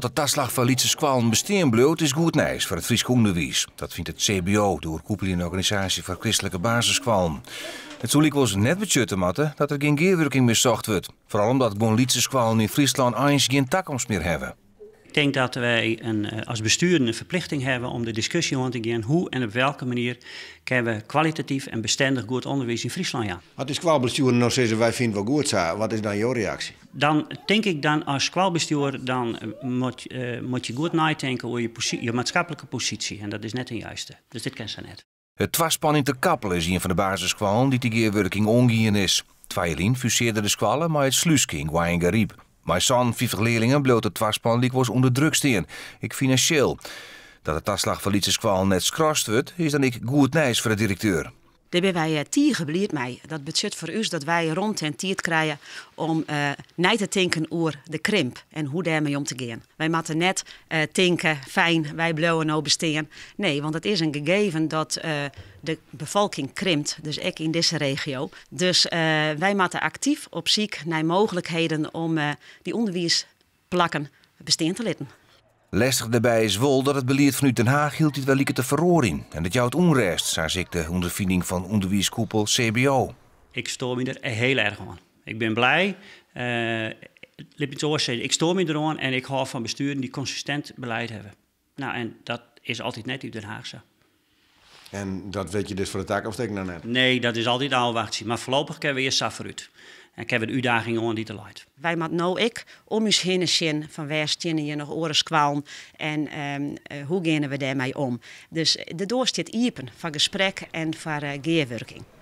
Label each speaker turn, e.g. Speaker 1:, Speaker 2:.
Speaker 1: dat de taslag van Lietse kwalm besteen bloot is goed nieuws voor het Fries onderwijs. Dat vindt het CBO, de oerkoepelende organisatie voor christelijke basiskwalm. Het zou was net betjutten matten dat er geen geerwerking meer zocht wordt. Vooral omdat gewoon Lietse in Friesland eens geen takkomst meer hebben.
Speaker 2: Ik denk dat wij een, eh, als bestuur een verplichting hebben om de discussie rond te gaan hoe en op welke manier kunnen we kwalitatief en bestendig goed onderwijs in Friesland ja. Wat is kwalbestuurder
Speaker 1: nog steeds wij vinden wel goed zijn? Wat is dan jouw reactie?
Speaker 2: Dan denk ik dan als kwalbestuurder dan eh, moet, eh, moet je goed nadenken over je, je maatschappelijke positie en dat is net een juiste. Dus dit kent ze net.
Speaker 1: Het twaspanning te kappelen is een van de basiskwalen die de geerwerking is. Tweeling fuseerde de squallen maar het sluisking waar een geriep. Mijn son, 50 leerlingen, bloot het dwarspanliek was onder druk steen. Ik financieel. Dat de taslag van Lietjes kwaal net skrast wordt, is dan ik goed nieuws voor de directeur.
Speaker 3: Daar hebben wij eh, tien gebleerd mee. Dat budget voor ons dat wij rond en tiert krijgen om uh, niet te denken over de krimp en hoe daarmee om te gaan. Wij moeten net uh, eh, denken, fijn, wij blowen nou besteden. Nee, want het is een gegeven dat de bevolking krimpt, dus ik in deze regio. Dus wij moeten actief op ziek naar mogelijkheden om die onderwijsplakken bestaan te laten.
Speaker 1: Lestigde is Zwol dat het beleid van Den Haag hield het wel lieke te verroren. En dat jou het onrest, zei ik de ondervinding van onderwijskoepel CBO.
Speaker 2: Ik stoor me er heel erg aan. Ik ben blij. Uh, eh, niet ik stoor me eraan en ik hou van besturen die consistent beleid hebben. Nou, en dat is altijd net in Den Haag en dat weet je dus voor de taakafsteking dan net? Nee, dat is altijd ouderwachtig. Maar voorlopig hebben we eerst saferuit. En ik heb een uitdaging om die te light.
Speaker 3: Wij moeten nou ik om je heen van waar stinnen je nog oren kwam. en ehm, eh, hoe gaan we daarmee om. Dus de door zit iepen van gesprek en van uh, geerwerking.